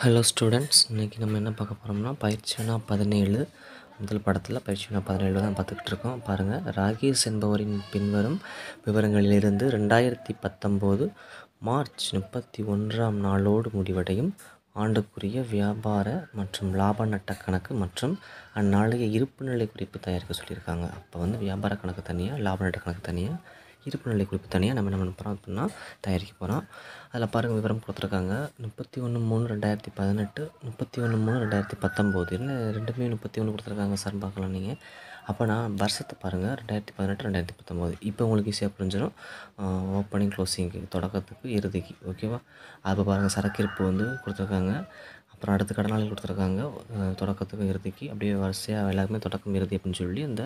hello students இன்றைக்கி நம்ம என்ன பார்க்க போகிறோம்னா பயிற்சினா பதினேழு முதல் படத்தில் பயிற்சினா பதினேழு தான் பார்த்துக்கிட்டு இருக்கோம் பாருங்கள் ராகேஷ் என்பவரின் பின்வரும் விவரங்களிலிருந்து ரெண்டாயிரத்தி பத்தொம்போது மார்ச் முப்பத்தி ஒன்றாம் நாளோடு முடிவடையும் ஆண்டுக்குரிய வியாபார மற்றும் லாப நட்ட கணக்கு மற்றும் அந்நாளைய இருப்பு நிலை குறிப்பு தயாரிக்க சொல்லியிருக்காங்க அப்போ வந்து வியாபார கணக்கு தனியாக லாப நட்ட கணக்கு தனியாக இருப்பு நிலை குறிப்பு தனியாக நம்ம என்ன போகிறோம் அப்படின்னா தயாரிக்க போகிறோம் அதில் பாருங்கள் விவரம் கொடுத்துருக்காங்க முப்பத்தி ஒன்று மூணு ரெண்டாயிரத்தி பதினெட்டு முப்பத்தி ஒன்று மூணு ரெண்டாயிரத்தி பத்தொம்போது இல்லை ரெண்டுமே முப்பத்தி ஒன்று கொடுத்துருக்காங்க சார் பார்க்கலாம் நீங்கள் அப்போ நான் வருஷத்தை பாருங்கள் ரெண்டாயிரத்தி பதினெட்டு ரெண்டாயிரத்தி பத்தொம்போது இப்போ உங்களுக்கு ஈஸியாக புரிஞ்சிடும் ஓப்பனிங் க்ளோசிங்க்கு தொடக்கத்துக்கு இறுதிக்கு ஓகேவா அப்போ பாருங்கள் சரக்கு இருப்பு வந்து கொடுத்துருக்காங்க அப்புறம் அடுத்த கடனாளி கொடுத்துருக்காங்க தொடக்கத்துக்கும் இறுதிக்கு அப்படியே வரிசையாக எல்லாருமே தொடக்கம் இறுதி அப்படின்னு சொல்லி அந்த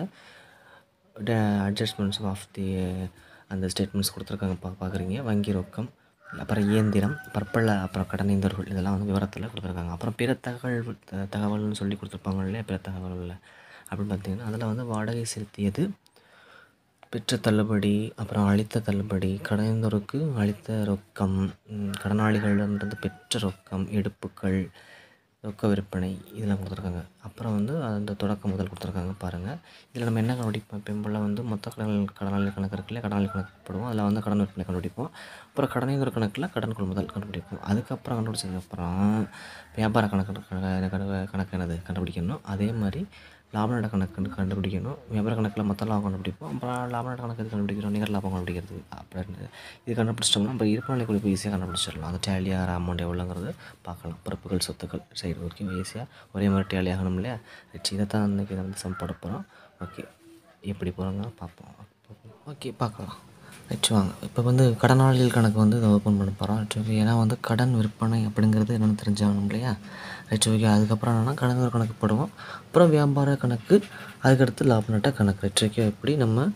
அட்ஜஸ்ட்மெண்ட்ஸ் ஆஃப் தி அந்த ஸ்டேட்மெண்ட்ஸ் கொடுத்துருக்காங்க பா பார்க்குறீங்க வங்கி ரொக்கம் அப்புறம் இயந்திரம் பற்பள அப்புறம் இந்தவர்கள் இதெல்லாம் வந்து விவரத்தில் கொடுத்துருக்காங்க அப்புறம் பிற தகவல் தகவல்னு சொல்லி கொடுத்துருப்பாங்க இல்லையா பிற தகவல்களில் அப்படின்னு பார்த்தீங்கன்னா அதில் வந்து வாடகை செலுத்தியது பெற்ற தள்ளுபடி அப்புறம் அளித்த தள்ளுபடி கடனைந்தோருக்கு அளித்த ரொக்கம் கடனாளிகளிடமிருந்து பெற்ற ரொக்கம் எடுப்புக்கள் ரொக்க விற்பனை இதெல்லாம் கொடுத்துருக்காங்க அப்புறம் வந்து அந்த தொடக்க முதல் கொடுத்துருக்காங்க பாருங்கள் இதில் நம்ம என்ன கண்டுபிடிப்போம் பெண்புள்ள வந்து மொத்த கடன் கடனாளி கணக்கு இருக்குல்ல கடனாளி கணக்கு போடுவோம் அதில் வந்து கடன் விற்பனை கண்டுபிடிப்போம் அப்புறம் கடனை ஒரு கணக்கில் கடன் கொள்முதல் கண்டுபிடிப்போம் அதுக்கப்புறம் கண்டுபிடிச்சதுக்கப்புறம் வியாபார கணக்கு கணக்கு என்னது கண்டுபிடிக்கணும் அதே மாதிரி லாப நட கணக்கு கண்டுபிடிக்கணும் வியாபார கணக்கில் மொத்த லாபம் கண்டுபிடிப்போம் அப்புறம் லாப நட கணக்கு எது கண்டுபிடிக்கணும் நிகர் லாபம் கண்டுபிடிக்கிறது அப்படின்னு இது கண்டுபிடிச்சிட்டோம்னா அப்புறம் இருப்பு நிலை குறிப்பு ஈஸியாக கண்டுபிடிச்சிடலாம் அந்த டேலியாக அமௌண்ட் எவ்வளோங்கிறது பார்க்கலாம் பிறப்புகள் சொத்துக்கள் சரி ஓகே ஈஸியாக ஒரே மாதிரி டேலி ஆகணும் இல்லையா இதை தான் அன்றைக்கி இதை வந்து சம் போகிறோம் ஓகே எப்படி போகிறாங்க பார்ப்போம் ஓகே பார்க்கலாம் வச்சுவாங்க இப்போ வந்து கடனாளிகள் கணக்கு வந்து இதை ஓப்பன் பண்ண போகிறோம் இட்ஸ் ஓகே ஏன்னா வந்து கடன் விற்பனை அப்படிங்கிறது என்னென்னு தெரிஞ்சாகணும் இல்லையா இட்ஸ் ஓகே அதுக்கப்புறம் என்னென்னா கடன் கணக்கு போடுவோம் அப்புறம் வியாபார கணக்கு அதுக்கடுத்து லாப நட்ட கணக்கு இட்ஸ் ஓகே எப்படி நம்ம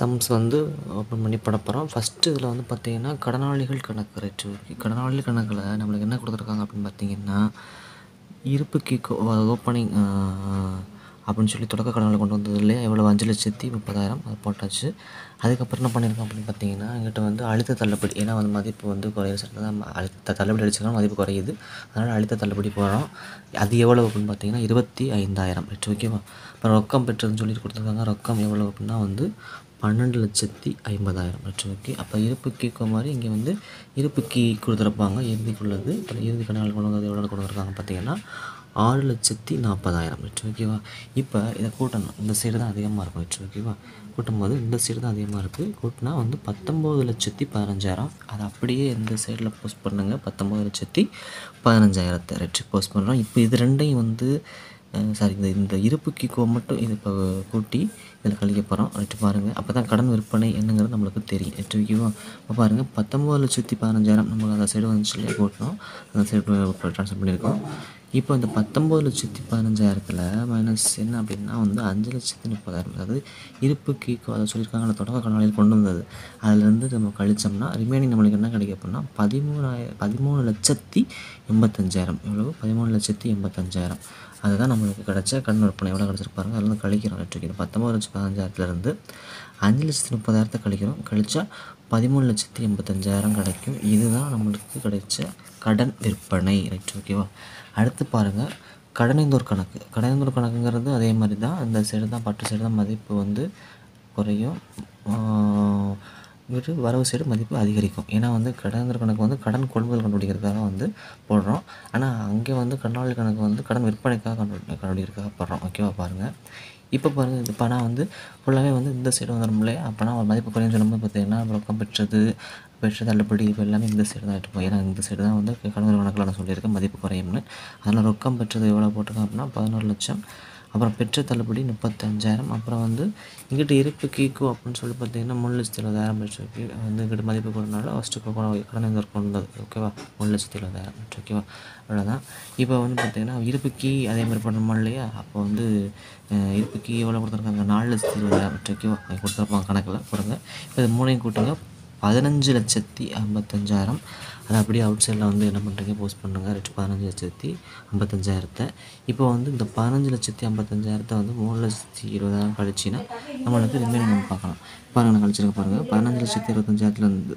சம்ஸ் வந்து ஓப்பன் பண்ணி பட போகிறோம் ஃபஸ்ட்டு இதில் வந்து பார்த்திங்கன்னா கடனாளிகள் கணக்கு இட்ஸ் ஓகே கடனாளிகள் கணக்கில் நம்மளுக்கு என்ன கொடுத்துருக்காங்க அப்படின்னு பார்த்தீங்கன்னா இருப்புக்கு ஓப்பனிங் அப்படின்னு சொல்லி தொடக்க கடனில் கொண்டு வந்ததுலேயே எவ்வளோ அஞ்சு லட்சத்தி முப்பதாயிரம் அது போட்டாச்சு அதுக்கப்புறம் என்ன பண்ணியிருக்கோம் அப்படின்னு பார்த்தீங்கன்னா எங்கிட்ட வந்து அழுத்த தள்ளுபடி ஏன்னா வந்து மதிப்பு வந்து குறைய தான் அழுத்த தள்ளுபடி அடிச்சுக்கலாம் மதிப்பு குறையுது அதனால் அழுத்த தள்ளுபடி போகிறோம் அது எவ்வளோ அப்படின்னு பார்த்தீங்கன்னா இருபத்தி ஐந்தாயிரம் லட்சம் ஓகேவா இப்போ ரொக்கம் பெற்றதுன்னு சொல்லி கொடுத்துருக்காங்க ரொக்கம் எவ்வளோ அப்படின்னா வந்து பன்னெண்டு லட்சத்தி ஐம்பதாயிரம் லட்சம் அப்போ இருப்புக்கு மாதிரி இங்கே வந்து இருப்புக்கு கொடுத்துருப்பாங்க இறுதிக்குள்ளது இப்போ இறுதி கணக்கு கொண்டு வந்து எவ்வளோ கொண்டு வந்திருக்காங்க பார்த்தீங்கன்னா ஆறு லட்சத்தி நாற்பதாயிரம் இட்ஸ் ஓகேவா இப்போ இதை கூட்டணும் இந்த சைடு தான் அதிகமாக இருக்கும் இட்ஸ் ஓகேவா கூட்டும் போது இந்த சைடு தான் அதிகமாக இருக்குது கூட்டினா வந்து பத்தொம்போது லட்சத்தி பதினஞ்சாயிரம் அதை அப்படியே இந்த சைடில் போஸ்ட் பண்ணுங்கள் பத்தொம்போது லட்சத்தி பதினஞ்சாயிரத்தை ரெட்ரி போஸ்ட் பண்ணுறோம் இப்போ இது ரெண்டையும் வந்து சாரி இந்த இந்த இருப்பு கீக்கோ மட்டும் இது இப்போ கூட்டி இதில் கழிக்க போகிறோம் ரைட்டு பாருங்கள் அப்போ தான் கடன் விற்பனை என்னங்கிறது நம்மளுக்கு தெரியும் எட்டு விற்கிவோ இப்போ பாருங்கள் பத்தொம்பது லட்சத்தி பதினஞ்சாயிரம் நம்மளுக்கு அந்த சைடு வந்து சொல்லி கூட்டினோம் அந்த சைடு ட்ரான்ஸ்ஃபர் பண்ணியிருக்கோம் இப்போ இந்த பத்தொம்பது லட்சத்தி பதினஞ்சாயிரத்தில் மைனஸ் என்ன அப்படின்னா வந்து அஞ்சு லட்சத்தி முப்பதாயிரம் அதாவது இருப்பு கீக்கோ அதை சொல்லியிருக்காங்க அந்த தொடக்க கடனாளியில் கொண்டு வந்தது அதுலேருந்து நம்ம கழித்தோம்னா ரிமைனிங் நம்மளுக்கு என்ன கிடைக்கும் அப்படின்னா பதிமூணாயிரம் பதிமூணு லட்சத்தி எண்பத்தஞ்சாயிரம் எவ்வளவு பதிமூணு லட்சத்தி எண்பத்தஞ்சாயிரம் அதுதான் நம்மளுக்கு கிடச்ச கடன் விற்பனை எவ்வளோ கிடச்சிருப்பாருங்க அதில் கழிக்கிறோம் எட்டுக்கு பத்தொம்பது லட்சம் பதினஞ்சாயிரத்துலேருந்து அஞ்சு லட்சத்தி முப்பதாயிரத்தை கழிக்கிறோம் கழித்தா பதிமூணு லட்சத்தி எண்பத்தஞ்சாயிரம் கிடைக்கும் இதுதான் நம்மளுக்கு கிடைச்ச கடன் விற்பனை ரைட் ஓகேவா அடுத்து பாருங்கள் கடனைந்தூர் கணக்கு கடனைந்தூர் கணக்குங்கிறது அதே மாதிரி தான் அந்த சைடு தான் பட்டு சைடு தான் மதிப்பு வந்து குறையும் விட்டு வரவு சைடு மதிப்பு அதிகரிக்கும் ஏன்னா வந்து கடனர் கணக்கு வந்து கடன் கொள்முதல் கண்டுபிடிக்கிறதுக்காக வந்து போடுறோம் ஆனால் அங்கே வந்து கடனாளி கணக்கு வந்து கடன் விற்பனைக்காக கண்டு கண்டுபிடிக்கிறதுக்காக போடுறோம் ஓகேவா பாருங்கள் இப்போ பாருங்கள் இது பணம் வந்து ஃபுல்லாகவே வந்து இந்த சைடு வந்துடும்லே அப்போனா மதிப்பு குறையும் சொல்லும்போது பார்த்தீங்கன்னா ரொக்கம் பெற்றது பெற்ற தள்ளுபடி இப்போ எல்லாமே இந்த சைடு தான் எடுப்போம் ஏன்னா இந்த சைடு தான் வந்து கடந்த கணக்கில் நான் சொல்லியிருக்கேன் மதிப்பு குறையும்னு அதனால் ரொக்கம் பெற்றது எவ்வளோ போட்டிருக்கோம் அப்படின்னா பதினோரு லட்சம் அப்புறம் பெற்ற தள்ளுபடி முப்பத்தஞ்சாயிரம் அப்புறம் வந்து இங்கிட்ட இருப்பு கீக்கு அப்படின்னு சொல்லி பார்த்தீங்கன்னா மூணு லட்சத்தி இருபதாயிரம் பெற்று வந்து இங்கிட்ட மதிப்பு கொடுனால ஃபஸ்ட்டு இப்போ கடன் இந்த கொண்டது ஓகேவா மூணு லட்சத்தி இருபதாயிரம் ஓகேவா அவ்வளோதான் இப்போ வந்து பார்த்தீங்கன்னா இருப்பு கீ அதே மாதிரி பண்ணணுமா இல்லையா அப்போ வந்து இருப்பு கீ எவ்வளோ கொடுத்துருக்காங்க நாலு லட்சத்தி இருபதாயிரம் ஓகேவா கொடுத்துருப்பாங்க கணக்கில் கொடுங்க இப்போ மூணையும் கூட்டுங்க பதினஞ்சு லட்சத்தி ஐம்பத்தஞ்சாயிரம் அதை அப்படியே அவுட் சைடில் வந்து என்ன பண்ணுறீங்க போஸ்ட் பண்ணுங்கள் ரெட் பதினஞ்சு லட்சத்தி ஐம்பத்தஞ்சாயிரத்தை இப்போ வந்து இந்த பதினஞ்சு லட்சத்தி ஐம்பத்தஞ்சாயிரத்தை வந்து மூணு லட்சத்தி இருபதாயிரம் கழிச்சின்னா நம்மளுக்கு ரிமைனிங் நம்ம பார்க்கலாம் பாருங்கள் நான் கழிச்சிருக்க பாருங்கள் பதினஞ்சு லட்சத்தி இருபத்தஞ்சாயிரத்தில் வந்து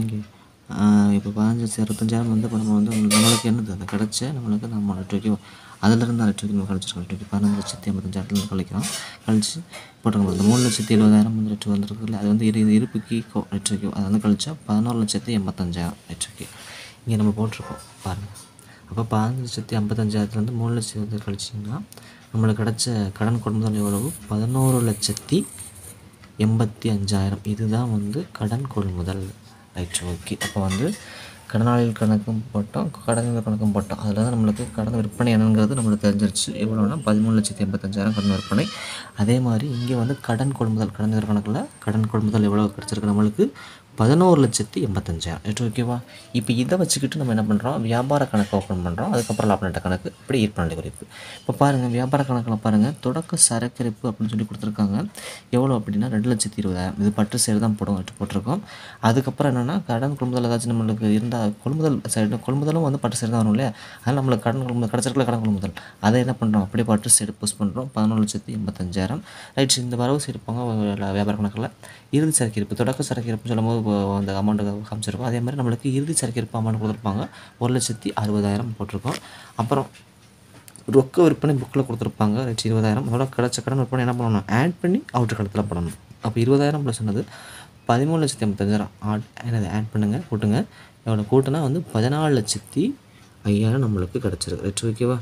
ஓகே இப்போ பதினஞ்சு லட்சத்தி இருபத்தஞ்சாயிரம் வந்து இப்போ நம்ம வந்து நம்மளுக்கு என்னது அந்த கிடச்ச நம்மளுக்கு நம்ம அதிலிருந்து அந்த ட்ரிபிள் கழிச்சிருக்கோம் ட்வெண்ட்டி பதினஞ்சு லட்சத்தி ஐம்பத்தஞ்சாயிரத்துல கழிக்கிறோம் கழிச்சு போட்டுக்கணும் அந்த மூணு லட்சத்தி எழுபதாயிரம் வந்து லெட்ரு வந்துருக்குல்ல அது வந்து இரு இருப்புக்கு கோ லெட்ருக்கு அதை வந்து கழிச்சா பதினோரு லட்சத்தி எண்பத்தஞ்சாயிரம் லெட்ருக்கு இங்கே நம்ம போட்டிருக்கோம் பாருங்கள் அப்போ பதினஞ்சு லட்சத்தி ஐம்பத்தஞ்சாயிரத்துலேருந்து மூணு லட்சத்தி வந்து கழிச்சிங்கன்னா நம்மளுக்கு கிடச்ச கடன் கொள்முதல் எவ்வளவு பதினோரு லட்சத்தி எண்பத்தி அஞ்சாயிரம் இதுதான் வந்து கடன் கொள்முதல் ரைட் ஓகே அப்போ வந்து கடனாளிகள் கணக்கும் போட்டோம் கடன்கள் கணக்கும் போட்டோம் அதில் தான் நம்மளுக்கு கடன் விற்பனை என்னங்கிறது நம்மளுக்கு தெரிஞ்சிருச்சு எவ்வளோனா பதிமூணு லட்சத்தி எண்பத்தஞ்சாயிரம் கடன் விற்பனை அதே மாதிரி இங்கே வந்து கடன் கொள்முதல் கடன் கணக்கில் கடன் கொள்முதல் எவ்வளோ கிடச்சிருக்கு நம்மளுக்கு பதினோரு லட்சத்தி எண்பத்தஞ்சாயிரம் இட் ஓகேவா இப்போ இதை வச்சுக்கிட்டு நம்ம என்ன பண்ணுறோம் வியாபார கணக்கு ஓப்பன் பண்ணுறோம் அதுக்கப்புறம் லாப நட்ட கணக்கு இப்படி ஈர்ப்பநிலை குறிப்பு இப்போ பாருங்கள் வியாபார கணக்கில் பாருங்கள் தொடக்க சரக்கிருப்பு அப்படின்னு சொல்லி கொடுத்துருக்காங்க எவ்வளோ அப்படின்னா ரெண்டு லட்சத்தி இருபதாயிரம் இது பட்டு சேர் தான் போடும் போட்டிருக்கோம் அதுக்கப்புறம் என்னென்னா கடன் கொள்முதல் ஏதாச்சும் நம்மளுக்கு இருந்தால் கொள்முதல் சைடு கொள்முதலும் வந்து பட்டு சேர் தான் வரும் இல்லையா அதனால் நம்மளுக்கு கடன் கொள்முதல் கிடச்சிருக்கல கடன் கொள்முதல் அதை என்ன பண்ணுறோம் அப்படியே பட்டு சைடு போஸ்ட் பண்ணுறோம் பதினொன்று லட்சத்தி எண்பத்தஞ்சாயிரம் ரைட் இந்த வரவு சைடு வியாபார கணக்கில் இறுதி சரக்கு இருப்பு தொடக்க சரக்கு இருப்புன்னு சொல்லும்போது அந்த அமௌண்ட்டு காமிச்சிருக்கோம் அதே மாதிரி நம்மளுக்கு இறுதி சரக்கு இருப்பு அமௌண்ட் கொடுத்துருப்பாங்க ஒரு லட்சத்தி அறுபதாயிரம் போட்டிருக்கோம் அப்புறம் ரொக்க விற்பனை புக்கில் கொடுத்துருப்பாங்க லட்சம் இருபதாயிரம் அதோட கிடச்ச கடன் விற்பனை என்ன பண்ணணும் ஆட் பண்ணி அவுட்ரு கடத்தில் பண்ணணும் அப்போ இருபதாயிரம் ப்ளஸ் சொன்னது பதிமூணு லட்சத்தி ஐம்பத்தஞ்சாயிரம் ஆட் என்னது ஆட் பண்ணுங்கள் கூட்டுங்க எவ்வளோ கூட்டினா வந்து பதினாலு லட்சத்தி ஐயாயிரம் நம்மளுக்கு கிடச்சிருக்கு ரைட் ஓகேவா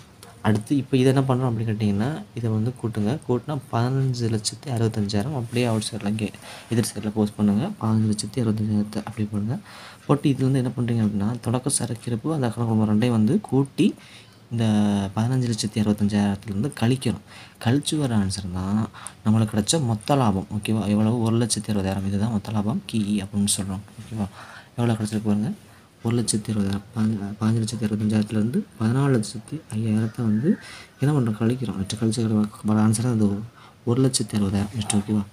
அடுத்து இப்போ இதை என்ன பண்ணுறோம் அப்படின்னு கேட்டிங்கன்னா இதை வந்து கூட்டுங்க கூட்டினா பதினஞ்சு லட்சத்தி அறுபத்தஞ்சாயிரம் அப்படியே அவுட் சைடில் இங்கே எதிர் சைடில் போஸ்ட் பண்ணுங்கள் பதினஞ்சு லட்சத்தி அறுபத்தஞ்சாயிரத்தை அப்படி பண்ணுங்கள் போட்டு இது வந்து என்ன பண்ணுறீங்க அப்படின்னா தொடக்க சரக்கிறப்போ அந்த கணக்கு ரெண்டையும் வந்து கூட்டி இந்த பதினஞ்சு லட்சத்தி அறுபத்தஞ்சாயிரத்துலேருந்து கழிக்கிறோம் கழிச்சு வர ஆன்சர் தான் நம்மளுக்கு கிடச்ச மொத்த லாபம் ஓகேவா எவ்வளோ ஒரு லட்சத்தி அறுபதாயிரம் இதுதான் மொத்த லாபம் கிஇ அப்படின்னு சொல்கிறோம் ஓகேவா எவ்வளோ கிடச்சிருக்கு பாருங்கள் ஒரு லட்சத்தி இருபது பதினஞ்சு லட்சத்தி இருபத்தஞ்சாயிரத்துலேருந்து பதினாலு லட்சத்தி ஐயாயிரத்தை வந்து என்ன பண்ணுறோம் கழிக்கிறோம் நெட்டு கழிச்சு ஆன்சராக அது ஒரு லட்சத்தி அறுபதாயிரம் நெட்டு ஓகேவா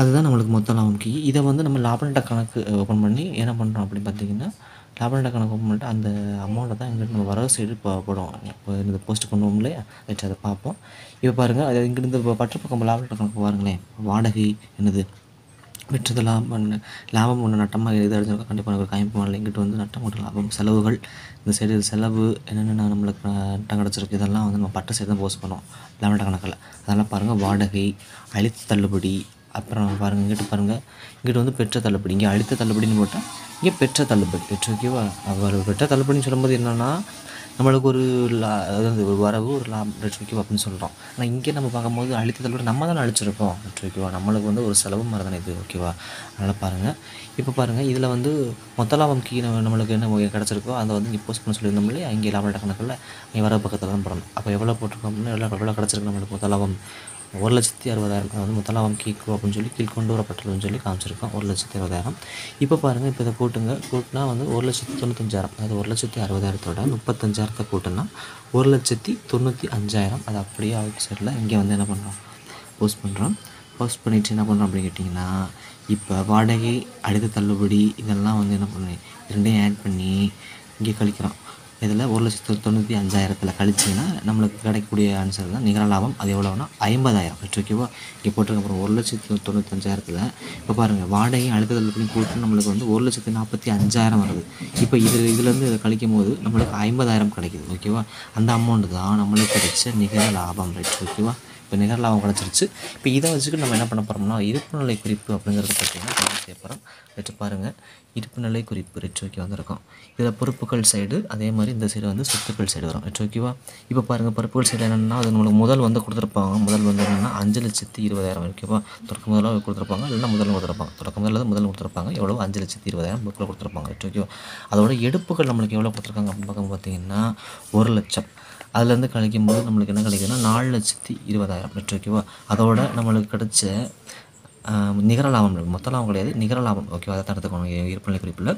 அதுதான் நம்மளுக்கு மொத்த லாபம் கீ இதை வந்து நம்ம நட்ட கணக்கு ஓப்பன் பண்ணி என்ன பண்ணுறோம் அப்படின்னு பார்த்தீங்கன்னா நட்ட கணக்கு ஓப்பன் பண்ணிட்டு அந்த அமௌண்ட்டை தான் இங்கே நம்ம வரவு சைடு போடுவோம் இப்போ இந்த போஸ்ட் பண்ணுவோம் இல்லையா அதை பார்ப்போம் இப்போ பாருங்கள் அது இங்கிருந்து இப்போ பற்று பக்கம் நட்ட கணக்கு பாருங்களேன் வாடகை என்னது விற்றது லாபம் லாபம் ஒன்று நட்டமாக எது அடைஞ்சிருக்கோம் கண்டிப்பாக நமக்கு காயம் பண்ணல இங்கிட்டு வந்து நட்டம் ஒன்று லாபம் செலவுகள் இந்த சைடு செலவு என்னென்ன நம்மளுக்கு நட்டம் கிடச்சிருக்கு இதெல்லாம் வந்து நம்ம பட்ட சைடு தான் போஸ்ட் பண்ணோம் லெவன்ட்ட கணக்கில் அதெல்லாம் பாருங்கள் வாடகை அழுத்த தள்ளுபடி அப்புறம் பாருங்கள் இங்கிட்டு பாருங்கள் இங்கிட்டு வந்து பெற்ற தள்ளுபடி இங்கே அழித்த தள்ளுபடின்னு போட்டால் இங்கே பெற்ற தள்ளுபடி பெற்ற ஓகேவா அவர் பெற்ற தள்ளுபடின்னு சொல்லும்போது என்னென்னா நம்மளுக்கு ஒரு லா அதாவது ஒரு வரவு ஒரு லாபம் லட்சம் ரூபாய்க்கு அப்படின்னு சொல்கிறோம் ஆனால் இங்கே நம்ம பார்க்கும்போது அழித்ததோட நம்ம தானே அழிச்சிருப்போம் லட்சம் ஓகேவா நம்மளுக்கு வந்து ஒரு செலவு மாதிரி இது ஓகேவா அதனால் பாருங்கள் இப்போ பாருங்கள் இதில் வந்து மொத்த லாபம் கீழே நம்மளுக்கு என்ன கிடச்சிருக்கோ அதை வந்து இப்போ பண்ண சொல்லியிருந்தோம் இல்லையா இங்கே லாபம் கணக்கில் இங்கே வர பக்கத்தில் தான் போடணும் அப்போ எவ்வளோ போட்டிருக்கோம் எவ்வளோ எவ்வளோ கிடச்சிருக்கு நம்மளுக்கு மொத்த லாபம் ஒரு லட்சத்தி அறுபதாயிரம் வந்து முதலாம் கீக்கு அப்படின்னு சொல்லி கீழ்கொண்டு வரப்பட்டதுன்னு சொல்லி காமிச்சிருக்கோம் ஒரு லட்சத்தி அறுபதாயிரம் இப்போ பாருங்கள் இப்போ இதை கூட்டுங்க கூட்டினா வந்து ஒரு லட்சத்தி தொண்ணூத்தஞ்சாயிரம் அதாவது ஒரு லட்சத்தி அறுபதாயிரத்தோட முப்பத்தஞ்சாயிரத்தை கூட்டுன்னா ஒரு லட்சத்தி தொண்ணூற்றி அஞ்சாயிரம் அது அப்படியே அவுட் சைடில் இங்கே வந்து என்ன பண்ணுறோம் போஸ்ட் பண்ணுறோம் போஸ்ட் பண்ணிவிட்டு என்ன பண்ணுறோம் அப்படின்னு கேட்டிங்கன்னா இப்போ வாடகை அடுத்த தள்ளுபடி இதெல்லாம் வந்து என்ன பண்ணுவேன் ரெண்டையும் ஆட் பண்ணி இங்கே கழிக்கிறோம் இதில் ஒரு லட்சத்து தொண்ணூற்றி அஞ்சாயிரத்தில் கழிச்சிங்கன்னா நம்மளுக்கு கிடைக்கக்கூடிய ஆன்சர் தான் நிகர லாபம் அது எவ்வளோன்னா ஐம்பதாயிரம் ஓகேவா இங்கே போட்டிருக்க அப்புறம் ஒரு லட்சத்து தொண்ணூத்தஞ்சாயிரத்தில் இப்போ பாருங்கள் வாடகையும் அழுக்குதலுக்கும் கூட்டு நம்மளுக்கு வந்து ஒரு லட்சத்து நாற்பத்தி அஞ்சாயிரம் வருது இப்போ இது இதுலேருந்து இதை கழிக்கும் போது நம்மளுக்கு ஐம்பதாயிரம் கிடைக்கிது ஓகேவா அந்த அமௌண்ட் தான் நம்மளுக்கு கிடைச்ச நிகர லாபம் ரைட் ஓகேவா இப்போ நிகரலாபம் கிடச்சிருச்சு இப்போ இதை வச்சுக்கிட்டு நம்ம என்ன பண்ண போகிறோம்னா இருப்பு நிலை குறிப்பு அப்படிங்கிறத பார்த்திங்கன்னா பேப்பரம் செய்ய போகிறோம் வச்சு பாருங்கள் இருப்பு நிலை குறிப்பு ரெச்சோக்கி வந்திருக்கும் இதில் பொறுப்புகள் சைடு அதே மாதிரி இந்த சைடு வந்து சொத்துக்கள் சைடு வரும் ரெச்சோக்கிவா இப்போ பாருங்கள் பொறுப்புகள் சைடு என்னென்னா அது நம்மளுக்கு முதல் வந்து கொடுத்துருப்பாங்க முதல் வந்து என்னென்னா அஞ்சு லட்சத்து இருபதாயிரம் ஓகேவா தொடக்க முதலாக கொடுத்துருப்பாங்க இல்லைனா முதல் கொடுத்துருப்பாங்க தொடக்க முதல்ல முதல் கொடுத்துருப்பாங்க எவ்வளோ அஞ்சு லட்சத்து இருபதாயிரம் புக்கில் கொடுத்துருப்பாங்க ரெச்சோக்கிவா அதோட எடுப்புகள் நம்மளுக்கு எவ்வளோ கொடுத்துருக்காங்க அப்படின்னு பார்த்திங்கன்னா ஒரு லட்சம் அதுலேருந்து கழிக்கும் போது நம்மளுக்கு என்ன கிடைக்குதுன்னா நாலு லட்சத்தி இருபதாயிரம் லிட்டர் ஓகேவா அதோட நம்மளுக்கு கிடைச்ச நிகர லாபம் மொத்த லாபம் கிடையாது நிகர லாபம் ஓகேவா அதை தடுத்துக்கணும் இருப்பினை குறிப்பில்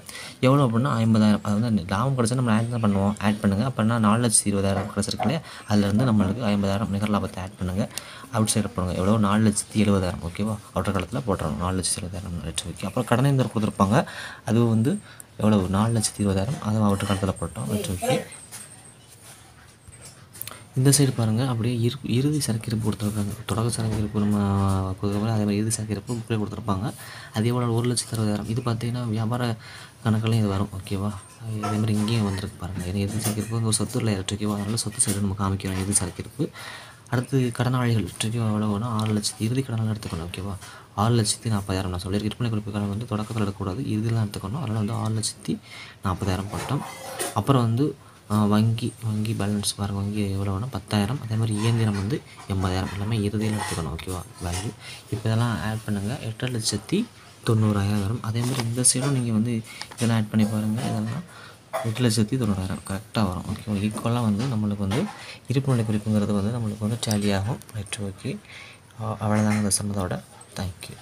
எவ்வளோ அப்படின்னா ஐம்பதாயிரம் அது வந்து லாபம் கிடச்சா நம்ம ஆட் பண்ணுவோம் ஆட் பண்ணுங்கள் அப்படின்னா நாலு லட்சத்து இருபதாயிரம் கிடச்சிருக்குல்ல அதுலேருந்து நம்மளுக்கு ஐம்பதாயிரம் நிகர லாபத்தை ஆட் பண்ணுங்கள் அவுட் சைடு போடுங்க எவ்வளோ நாலு லட்சத்து எழுபதாயிரம் ஓகேவா அவுட்டர் காலத்தில் போட்டுறோம் நாலு லட்சத்து எழுபதாயிரம் லட்சம் ஓகே அப்புறம் கடனை இந்த கொடுத்துருப்பாங்க அது வந்து எவ்வளோ நாலு லட்சத்து இருபதாயிரம் அதுவும் அவுட்டர் காலத்தில் போட்டோம் லட்சம் ஓகே இந்த சைடு பாருங்கள் அப்படியே இரு இறுதி சரக்கிருப்பு கொடுத்துருக்காங்க தொடக்க சரக்கிருப்பு நம்ம கொடுக்குறப்ப அதே மாதிரி இறுதி சரக்கிருப்பு முக்கிய கொடுத்துருப்பாங்க அதே போல் ஒரு லட்சத்து அறுபதாயிரம் இது பார்த்திங்கன்னா வியாபார கணக்கெல்லாம் இது வரும் ஓகேவா இதே மாதிரி இங்கேயும் வந்திருக்கு பாருங்கள் ஏன்னா இறுதி சரக்கிருப்பு வந்து ஒரு சொத்துள்ள ஓகேவா அதனால் சொத்து சைடு நம்ம காமிக்கிறோம் இறுதி சரக்கிருப்பு அடுத்து கடனாளிகள் எவ்வளோ வேணும் ஆறு லட்சத்து இறுதி கடனால் எடுத்துக்கணும் ஓகேவா ஆறு லட்சத்தி நாற்பதாயிரம் நான் சொல்லி விற்பனை குறிப்பு கடன் வந்து தொடக்கத்தில் எடுக்கக்கூடாது இறுதியெலாம் எடுத்துக்கணும் அதனால் வந்து ஆறு லட்சத்தி நாற்பதாயிரம் பட்டம் அப்புறம் வந்து வங்கி வங்கி பேலன்ஸ் வர வங்கி எவ்வளோனா பத்தாயிரம் அதே மாதிரி இயந்திரம் வந்து எண்பதாயிரம் எல்லாமே இறுதியில் எடுத்துக்கணும் ஓகேவா வேல்யூ இப்போ இதெல்லாம் ஆட் பண்ணுங்கள் எட்டு லட்சத்தி தொண்ணூறாயிரம் வரும் அதே மாதிரி இந்த சைடும் நீங்கள் வந்து இதெல்லாம் ஆட் பண்ணி பாருங்கள் இதெல்லாம் எட்டு லட்சத்தி தொண்ணூறாயிரம் கரெக்டாக வரும் ஓகே ஈக்குவலாக வந்து நம்மளுக்கு வந்து இருப்பு நிலை குறிப்புங்கிறது வந்து நம்மளுக்கு வந்து டேலி ஆகும் ஓகே அவ்வளோதாங்க இந்த சொன்னதோட தேங்க்யூ